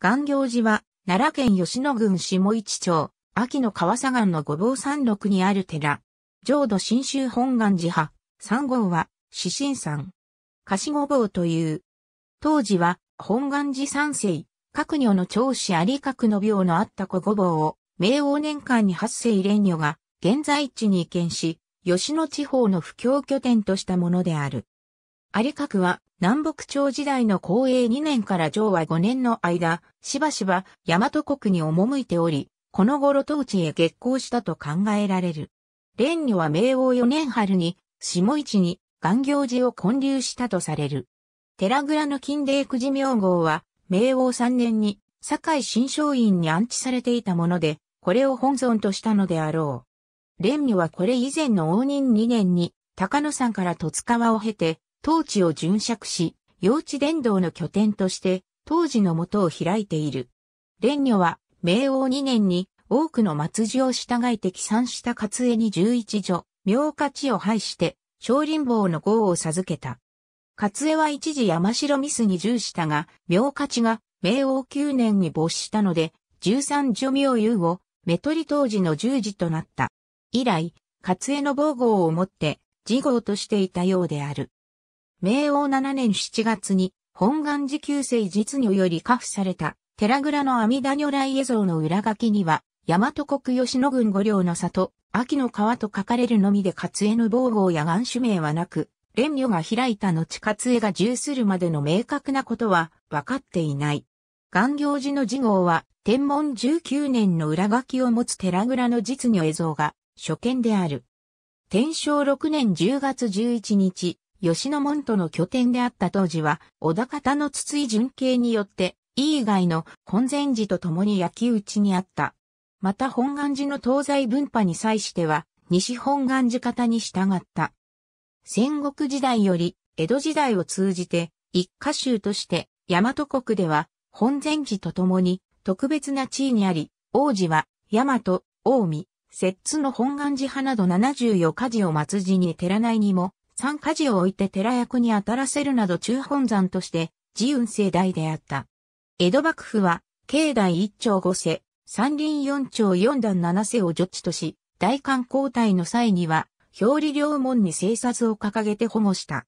岩行寺は、奈良県吉野郡下市町、秋の川左岸の五坊山麓にある寺。浄土真宗本願寺派、三号は、四神山。貸五坊という。当時は、本願寺三世、各女の長子有格の病のあった子五坊を、明王年間に八世連女が、現在地に移転し、吉野地方の布教拠点としたものである。有格は、南北朝時代の公営2年から昭和5年の間、しばしば大和国に赴いており、この頃当地へ激行したと考えられる。蓮女は明王4年春に、下市に岩行寺を建立したとされる。寺倉の金霊くじ名号は、明王3年に、堺新商院に安置されていたもので、これを本尊としたのであろう。蓮女はこれ以前の応仁2年に、高野山から十津川を経て、当地を巡借し、幼稚伝道の拠点として、当時の元を開いている。蓮女は、明王2年に、多くの末寺を従い帰参した勝江に11女、明勝地を拝して、少林坊の号を授けた。勝江は一時山城ミスに従したが、明勝地が、明王9年に没したので、13女明優を、メトリ当時の十字となった。以来、勝江の防号をもって、事号としていたようである。明王7年7月に本願寺旧世実女より下付された寺倉の阿弥陀如来絵像の裏書きには大和国吉野郡五稜の里、秋の川と書かれるのみで勝江の防護や願主名はなく、蓮女が開いた後勝絵が重するまでの明確なことは分かっていない。願行寺の次号は天文19年の裏書きを持つ寺倉の実女映像が初見である。天正6年10月11日、吉野門徒の拠点であった当時は、小田方の筒井順慶によって、伊以外の本禅寺と共に焼き討ちにあった。また本願寺の東西分派に際しては、西本願寺方に従った。戦国時代より江戸時代を通じて、一家衆として大和国では本禅寺と共に特別な地位にあり、王子は大和、近江、摂津の本願寺派など74家寺を末寺に寺内にも三家事を置いて寺役に当たらせるなど中本山として、自運世代であった。江戸幕府は、境内一丁五世、三輪四丁四段七世を除地とし、大官交代の際には、表裏両門に政策を掲げて保護した。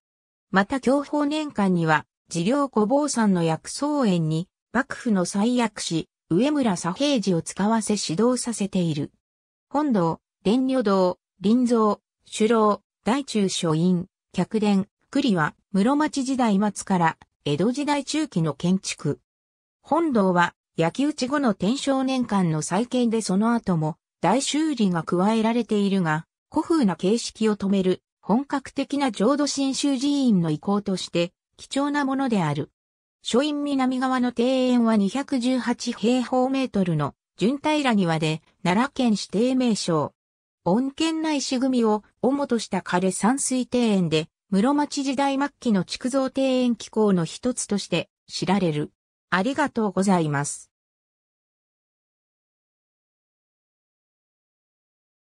また享保年間には、治療小坊さんの薬草園に、幕府の最悪師、上村左平次を使わせ指導させている。本堂、伝女堂、林蔵、首郎、大中書院、客殿、栗は室町時代末から江戸時代中期の建築。本堂は焼き打ち後の天正年間の再建でその後も大修理が加えられているが、古風な形式を止める本格的な浄土真宗寺院の意向として貴重なものである。書院南側の庭園は218平方メートルの純平庭で奈良県指定名称。恩県内市組を主とした枯山水庭園で、室町時代末期の築造庭園機構の一つとして知られる。ありがとうございます。